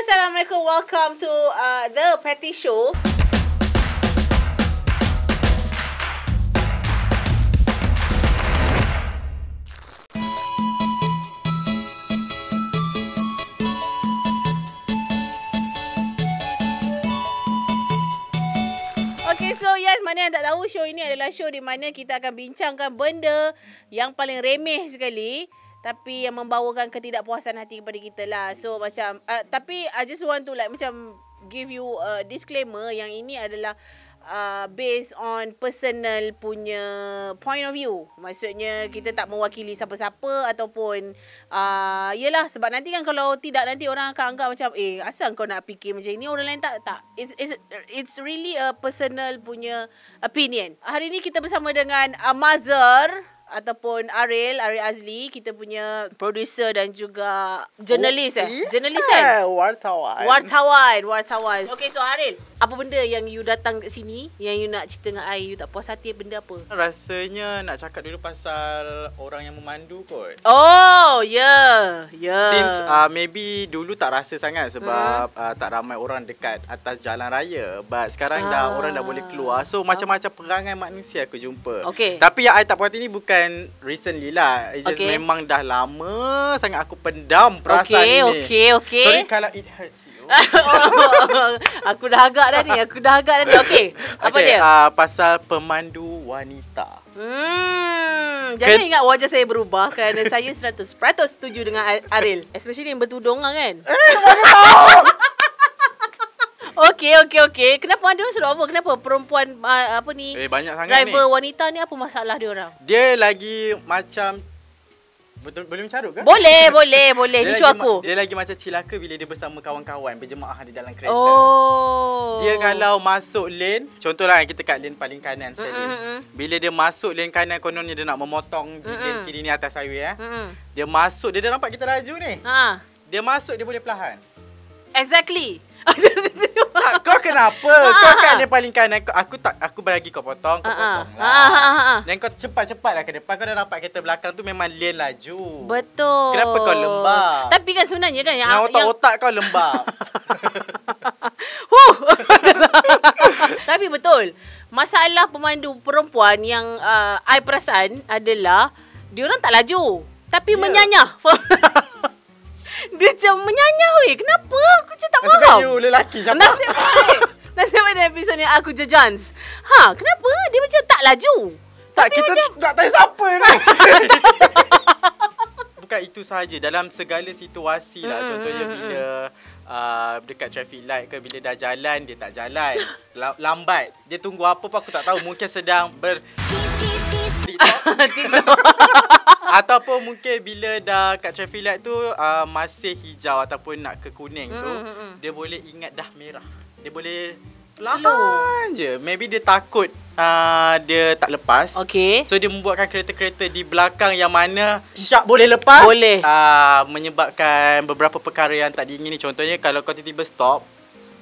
Assalamualaikum. Welcome to uh, The Patty Show. mana yang tak tahu show ini adalah show di mana kita akan bincangkan benda yang paling remeh sekali tapi yang membawakan ketidakpuasan hati kepada kita lah. So hmm. macam uh, tapi I just want to like macam give you a disclaimer yang ini adalah uh, based on personal punya point of view. Maksudnya hmm. kita tak mewakili siapa-siapa ataupun uh, yelah sebab nanti kan kalau tidak nanti orang akan anggap macam eh asal kau nak fikir macam ini orang lain tak tak. It's, it's, it's really a personal punya opinion. Hari ini kita bersama dengan Amazer. Uh, ataupun Ariel, Ariel Azli, kita punya producer dan juga jurnalis oh, eh. Jurnalis kan? Wartawan. Wartawan, wartawan. Okay, so Ariel, apa benda yang you datang kat sini yang you nak cerita dengan I you tak puas hati benda apa? Rasanya nak cakap dulu pasal orang yang memandu kot. Oh, yeah. Yeah. Since uh, maybe dulu tak rasa sangat sebab hmm. uh, tak ramai orang dekat atas jalan raya but sekarang ah. dah orang dah boleh keluar. So macam-macam perangai manusia aku jumpa. Okay. Tapi yang I tak puas hati ni bukan recently lah. It just okay. memang dah lama sangat aku pendam perasaan okay, ini. Okay, okay, okay. Sorry kalau it hurts aku dah agak dah ni. Aku dah agak dah ni. Okey. Apa okay, dia? Uh, pasal pemandu wanita. Hmm. Jangan Ken- ingat wajah saya berubah kerana saya 100% setuju dengan Aril. Especially yang bertudung lah kan. Okay, okay, okay. Kenapa ada orang suruh apa? Kenapa perempuan uh, apa ni? Eh, banyak sangat driver ni. Driver wanita ni apa masalah dia orang? Dia lagi macam Betul, boleh mencarut ke? Boleh, boleh, boleh. Ni suaku. Ma- dia lagi macam cilaka bila dia bersama kawan-kawan berjemaah di dalam kereta. Oh. Dia kalau masuk lane, contohlah kita kat lane paling kanan sekali. Mm-mm. Bila dia masuk lane kanan kononnya dia nak memotong di lane kiri ni atas saya eh. Dia masuk, dia dah nampak kita laju ni. Ha. Dia masuk dia boleh perlahan. Exactly tak, kau kenapa? kau kan yang ah, ah, ah. paling kanan Kau aku tak aku bagi kau potong, kau potong lah. Dan kau cepat cepatlah ke depan. Kau dah nampak kereta belakang tu memang lane laju. Betul. Kenapa kau lembab? Tapi kan sebenarnya kan yang yang otak-otak kau lembab. huh. Tapi betul. Masalah pemandu perempuan yang uh, I perasan adalah dia orang tak laju. Tapi yeah. menyanyah. Dia macam menyanyau eh. Kenapa? Aku macam tak faham. Nasib baik lelaki siapa? Nasib baik. Nasib baik dalam episod ni aku je Jones. Ha, kenapa? Dia macam tak laju. Tak, Tapi kita macam... tak tahu siapa ni. Bukan itu sahaja. Dalam segala situasi lah. Contohnya bila Uh, dekat traffic light ke bila dah jalan dia tak jalan L- lambat dia tunggu apa pun aku tak tahu mungkin sedang ber TikTok. TikTok. ataupun mungkin bila dah kat traffic light tu uh, masih hijau ataupun nak ke kuning tu mm-hmm. dia boleh ingat dah merah dia boleh Lahan je Maybe dia takut uh, Dia tak lepas Okay So dia membuatkan kereta-kereta Di belakang yang mana Syak boleh lepas Boleh uh, Menyebabkan Beberapa perkara yang tak diingini Contohnya Kalau kau tiba-tiba stop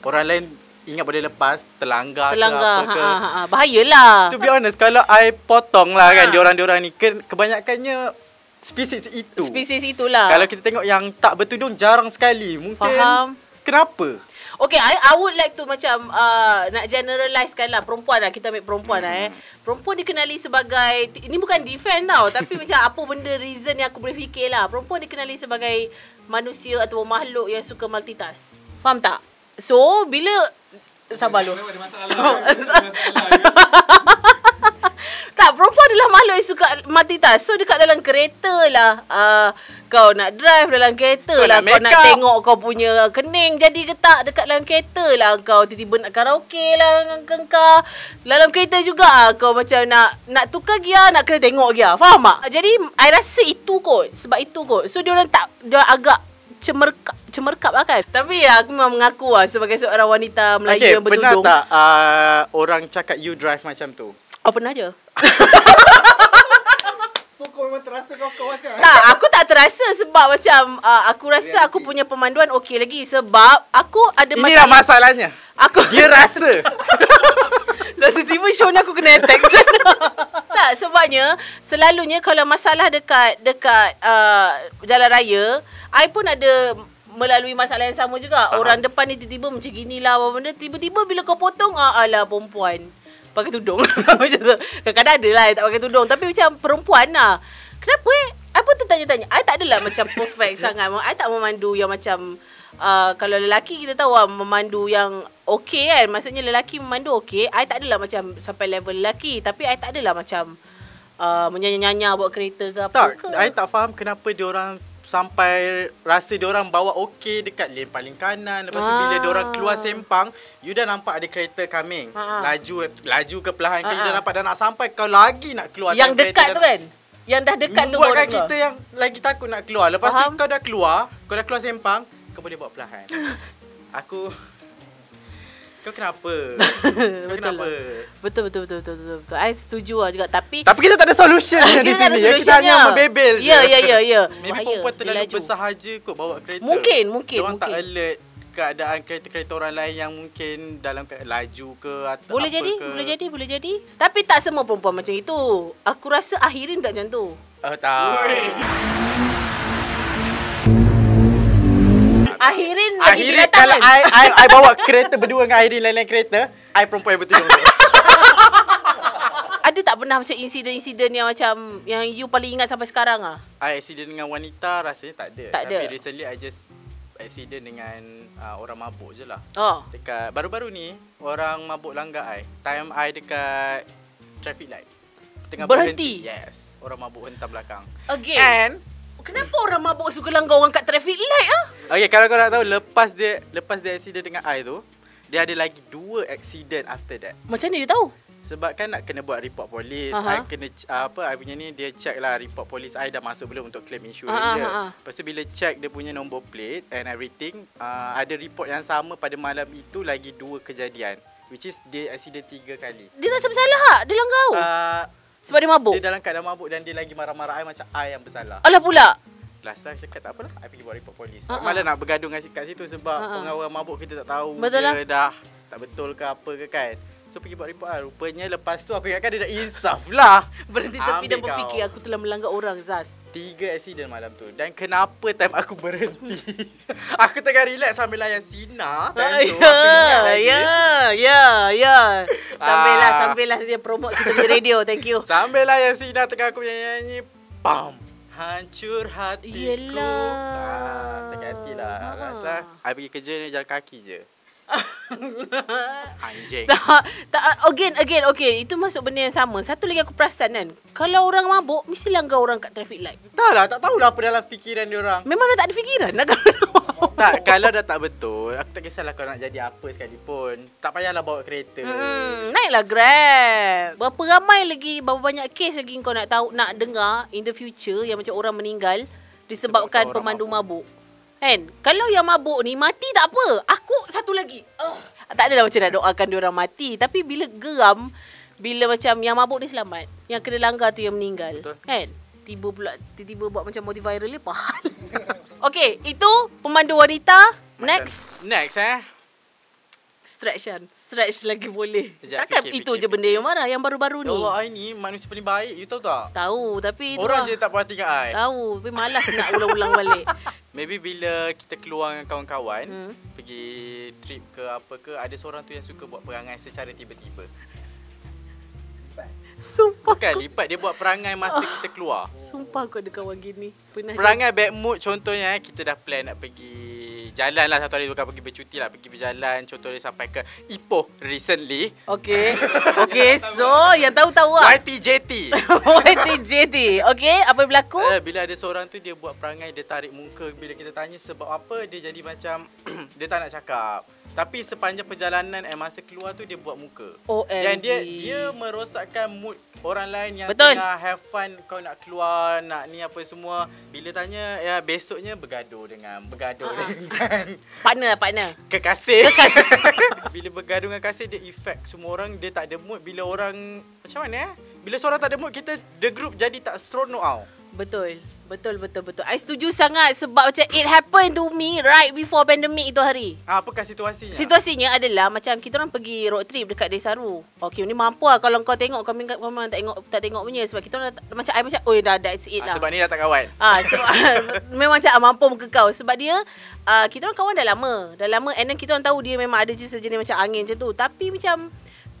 Orang lain ingat boleh lepas terlanggar terlanggar ke apa Ha, ha, ha. bahayalah to be honest kalau i potong lah kan ha. kan diorang-diorang ni kebanyakannya spesies itu spesies itulah kalau kita tengok yang tak bertudung jarang sekali mungkin faham kenapa Okay, I, I would like to macam uh, nak generalisekan lah perempuan lah. Kita ambil perempuan mm. lah eh. Hmm. Perempuan dikenali sebagai, ini bukan defend tau. Tapi macam apa benda reason yang aku boleh fikir lah. Perempuan dikenali sebagai manusia atau makhluk yang suka multitask. Faham tak? So bila Sabar lu Tak perempuan adalah makhluk yang suka multitask So dekat dalam kereta lah uh, Kau nak drive dalam kereta kau lah nak Kau nak tengok kau punya kening jadi ke tak Dekat dalam kereta lah Kau tiba-tiba nak karaoke lah dengan kau Dalam kereta juga lah Kau macam nak nak tukar gear Nak kena tengok gear Faham tak? Jadi I rasa itu kot Sebab itu kot So dia orang tak Dia agak cemerkak cemerkap lah kan Tapi ya, aku memang mengaku lah Sebagai seorang wanita Melayu okay, yang bertudung Pernah tak uh, orang cakap you drive macam tu? Oh pernah je kan? Tak, aku tak terasa sebab macam uh, aku rasa yeah, aku okay. punya pemanduan okay lagi sebab aku ada masalah. Inilah masalahnya. Aku dia rasa. Dan tiba-tiba show ni aku kena attack je. tak, sebabnya selalunya kalau masalah dekat dekat uh, jalan raya, I pun ada melalui masalah yang sama juga. Uh-huh. Orang depan ni tiba-tiba macam ginilah apa benda. Tiba-tiba bila kau potong, ah, alah perempuan. Pakai tudung. macam tu. Kadang-kadang ada lah tak pakai tudung. Tapi macam perempuan lah. Kenapa eh? I pun tertanya-tanya. I tak adalah macam perfect sangat. I tak memandu yang macam... Uh, kalau lelaki kita tahu lah memandu yang okey kan. Maksudnya lelaki memandu okey. I tak adalah macam sampai level lelaki. Tapi I tak adalah macam... Uh, ah, menyanyi-nyanya buat kereta ke apa tak, ke. Tak, I tak faham kenapa dia orang sampai rasa dia orang bawa okey dekat lane paling kanan lepas tu ah. bila dia orang keluar sempang you dah nampak ada kereta coming ha laju laju ke perlahan Ha-ha. dah ah. nampak dah nak sampai kau lagi nak keluar yang dekat tu kan yang dah dekat tu buatkan kita keluar. yang lagi takut nak keluar lepas Faham? tu kau dah keluar kau dah keluar sempang kau boleh bawa perlahan aku kau kenapa? Kau betul kenapa? Lah. Betul betul betul betul betul. betul. I setuju lah juga tapi Tapi kita tak ada solution di sini. Ada solution kita hanya membebel. Ya ya ya ya. Maybe perempuan terlalu besar haja kot bawa kereta. Mungkin mungkin Diorang Tak alert keadaan kereta-kereta orang lain yang mungkin dalam ke laju ke atau Boleh jadi, ke. boleh jadi, boleh jadi. Tapi tak semua perempuan macam itu. Aku rasa akhirin tak macam tu. Oh, tak. Ahirin lagi Ahirin, tiga tahun. Kalau kan? I, I, I bawa kereta berdua dengan Ahirin lain-lain kereta, I perempuan yang bertujung. Ada tak pernah macam insiden-insiden yang macam yang you paling ingat sampai sekarang ah? I accident dengan wanita rasanya tak ada. Tak Tapi ada. recently I just accident dengan uh, orang mabuk je lah. Oh. Dekat baru-baru ni orang mabuk langgar I. Time I dekat traffic light. Tengah berhenti. berhenti. Yes. Orang mabuk hentam belakang. Again. And Kenapa orang mabuk suka langgar orang kat traffic light ah? Okay kalau korang tahu Lepas dia Lepas dia accident dengan I tu Dia ada lagi Dua accident after that Macam mana dia tahu? Sebab kan nak kena buat report polis uh-huh. I kena Apa I punya ni Dia check lah report polis I dah masuk belum Untuk claim insurans uh-huh. dia uh bila check Dia punya nombor plate And everything uh, Ada report yang sama Pada malam itu Lagi dua kejadian Which is Dia accident tiga kali Dia rasa bersalah tak? Dia langgar uh, Sebab dia mabuk? Dia dalam keadaan mabuk Dan dia lagi marah-marah I macam I yang bersalah Alah pula Last time cakap tak apalah I pergi buat report polis uh-uh. Malah nak bergadung kat situ Sebab uh-uh. pengawal mabuk kita tak tahu betul lah. dah tak betul ke apa ke kan So pergi buat report lah Rupanya lepas tu Aku ingatkan dia dah insaf lah Berhenti tepi Ambil dan kau. berfikir Aku telah melanggar orang Zaz Tiga accident malam tu Dan kenapa time aku berhenti Aku tengah relax sambil layan Sina ya, ya Ya Ya Sambil lah Sambil lah dia promote kita punya radio Thank you Sambil layan Sina Tengah aku nyanyi-nyanyi Pam Hancur hatiku. Yelah. Ah, sakit hatilah. Ha. Rasa, I ah, pergi kerja ni jalan kaki je. Anjing. Tak, tak, again, again, okay. Itu masuk benda yang sama. Satu lagi aku perasan kan. Kalau orang mabuk, mesti langgar orang kat traffic light. Tak lah, tak tahulah apa dalam fikiran dia orang. Memang dah tak ada fikiran nak? Lah kalau Tak, kalau dah tak betul, aku tak kisahlah kau nak jadi apa sekalipun. Tak payahlah bawa kereta. Hmm, naiklah Grab. Berapa ramai lagi, berapa banyak kes lagi kau nak tahu, nak dengar in the future yang macam orang meninggal disebabkan Sebab pemandu mabuk. mabuk. Kan? Kalau yang mabuk ni mati tak apa. Aku satu lagi. Ugh. Ah. Tak adalah macam nak doakan dia orang mati. Tapi bila geram, bila macam yang mabuk ni selamat. Yang kena langgar tu yang meninggal. Betul. Kan? Tiba pula, tiba-tiba buat macam multiviral ni, pahal. okay, itu pemandu wanita. Next. Next eh stretch kan Stretch lagi boleh Sekejap, Takkan PK, itu PK, je PK. benda yang marah Yang baru-baru ni Allah oh, I ni manusia paling baik You tahu tak? Tahu tapi Orang lah. je tak puas dengan I Tahu Tapi malas nak ulang-ulang balik Maybe bila kita keluar dengan kawan-kawan hmm. Pergi trip ke apa ke Ada seorang tu yang suka buat perangai secara tiba-tiba Sumpah Bukan, kau lipat dia buat perangai masa kita keluar Sumpah kau ada kawan gini Pernah Perangai jat- bad mood contohnya eh, Kita dah plan nak pergi berjalan lah satu hari bukan pergi bercuti lah pergi berjalan contohnya sampai ke Ipoh recently okay okay so yang tahu tahu lah YTJT YTJT okay apa yang berlaku uh, bila ada seorang tu dia buat perangai dia tarik muka bila kita tanya sebab apa dia jadi macam dia tak nak cakap tapi sepanjang perjalanan eh masa keluar tu dia buat muka. OMG. Dan dia dia merosakkan mood orang lain yang Betul. tengah have fun kau nak keluar nak ni apa semua. Bila tanya ya besoknya bergaduh dengan bergaduh uh dengan partner lah partner. Kekasih. Kekasih. bila bergaduh dengan kasih dia effect semua orang dia tak ada mood bila orang macam mana eh? Bila seorang tak ada mood kita the group jadi tak strong out. Betul. Betul, betul, betul. I setuju sangat sebab macam it happened to me right before pandemic itu hari. Ah, apakah situasinya? Situasinya adalah macam kita orang pergi road trip dekat Desaru. Okay, ni mampu lah kalau kau tengok, kau memang tak tengok, tak tengok punya. Sebab kita orang dah, macam, I macam, oh dah, that's it ah, lah. Ah, sebab ni dah tak kawan. Ah, sebab, memang macam ah, mampu muka kau. Sebab dia, ah, kita orang kawan dah lama. Dah lama and then kita orang tahu dia memang ada jenis sejenis macam angin macam tu. Tapi macam,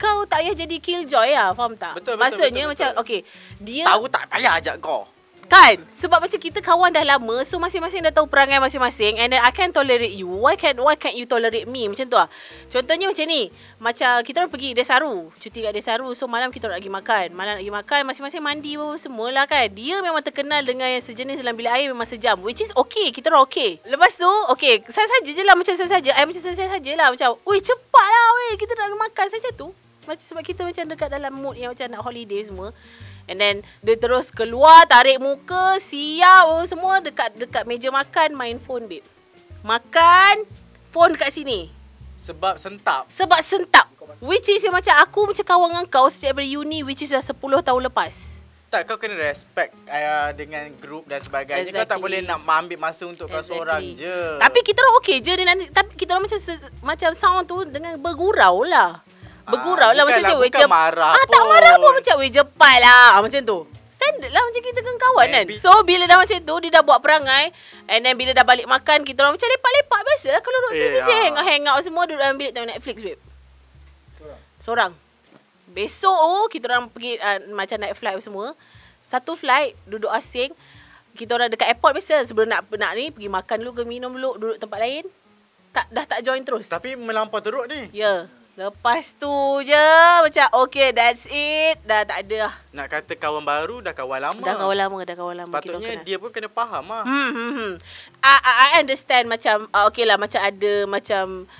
kau tak payah jadi killjoy lah, faham tak? Betul, betul, Maksudnya betul, betul, macam, betul. okay. Dia, tahu tak payah ajak kau. Kan? Sebab macam kita kawan dah lama So masing-masing dah tahu perangai masing-masing And then I can tolerate you Why can't, why can't you tolerate me? Macam tu lah Contohnya macam ni Macam kita orang pergi Desaru Cuti kat Desaru So malam kita orang pergi makan Malam nak pergi makan Masing-masing mandi pun semua lah kan Dia memang terkenal dengan yang sejenis dalam bilik air Memang sejam Which is okay Kita orang okay Lepas tu okay Saya saja je lah macam saya saja I eh, macam saya saja lah Macam Ui cepat lah Kita nak pergi makan saja tu macam, Sebab kita macam dekat dalam mood Yang macam nak holiday semua And then dia terus keluar tarik muka siap oh, semua dekat dekat meja makan main phone babe. Makan phone kat sini. Sebab sentap. Sebab sentap. Which is macam aku macam kawan dengan kau sejak dari uni which is dah 10 tahun lepas. Tak, kau kena respect uh, dengan grup dan sebagainya. Exactly. Kau tak boleh nak ambil masa untuk kau seorang je. Tapi kita orang okey je. Tapi kita orang macam, macam sound tu dengan bergurau lah. Bergurau lah ah, Maksudnya Bukan je, marah ah, pun Tak marah pun Macam weh jepat lah ah, Macam tu Standard lah macam kita dengan kawan kan So bila dah macam tu Dia dah buat perangai And then bila dah balik makan Kita orang macam lepak-lepak Biasalah kalau duduk yeah. TV Saya hangout-hangout ya. semua Duduk dalam bilik tengok Netflix babe Sorang, Sorang. Besok oh Kita orang pergi ah, Macam naik flight semua Satu flight Duduk asing Kita orang dekat airport Biasa sebelum nak, nak ni Pergi makan dulu ke minum dulu Duduk tempat lain tak, Dah tak join terus Tapi melampau teruk ni Ya yeah. Lepas tu je macam okay that's it dah tak ada lah. Nak kata kawan baru dah kawan lama. Dah kawan lama dah kawan lama. Patutnya kita dia pun kena faham lah. Hmm, hmm, hmm. I, I, understand macam ah, okay lah macam ada macam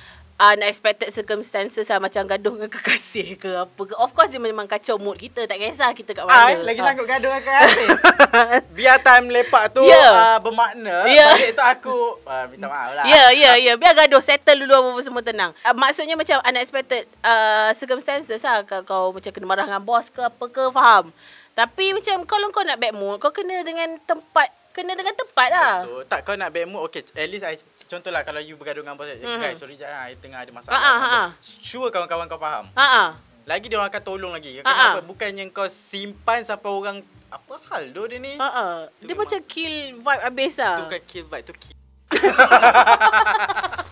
unexpected circumstances lah macam gaduh dengan kekasih ke apa ke. Of course dia memang kacau mood kita tak kisah kita kat mana. Ay, lagi sanggup ah. gaduh dengan kekasih. Biar time lepak tu yeah. Ya. uh, bermakna. Yeah. Balik tu aku uh, minta maaf lah. Ya, yeah, ya, yeah, ya. Yeah. Biar gaduh settle dulu apa-apa semua tenang. Uh, maksudnya macam unexpected uh, circumstances lah. Kau, kau macam kena marah dengan bos ke apa ke faham. Tapi macam kalau kau nak bad mood kau kena dengan tempat Kena dengan tempat lah. Betul. Tak kau nak bad mood. Okay. At least I contohlah kalau you bergaduh dengan bos eh, hmm guys sorry jap ah tengah ada masalah ha, ha, ha. sure kawan-kawan kau faham ha, ha. lagi dia orang akan tolong lagi kenapa ha, bukannya kau simpan sampai orang apa hal doh dia ni ha, ha. dia macam kill vibe habis ah tu kan kill vibe tu kill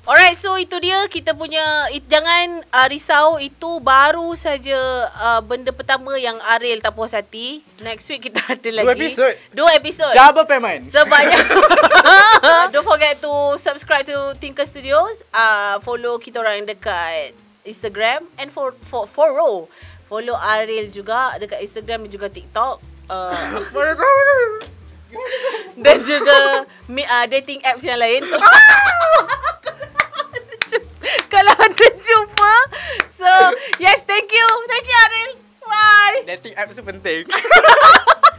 Alright, so itu dia kita punya it, jangan uh, risau itu baru saja uh, benda pertama yang Ariel tak puas hati. Next week kita ada lagi. Dua episod. Dua episod. Double payment. Sebanyak. Don't forget to subscribe to Tinker Studios. Uh, follow kita orang dekat Instagram and for for for row. Follow Ariel juga dekat Instagram dan juga TikTok. Uh, dan juga uh, dating apps yang lain. kalau anda jumpa. So, yes, thank you. Thank you, Aril. Bye. Dating app tu penting.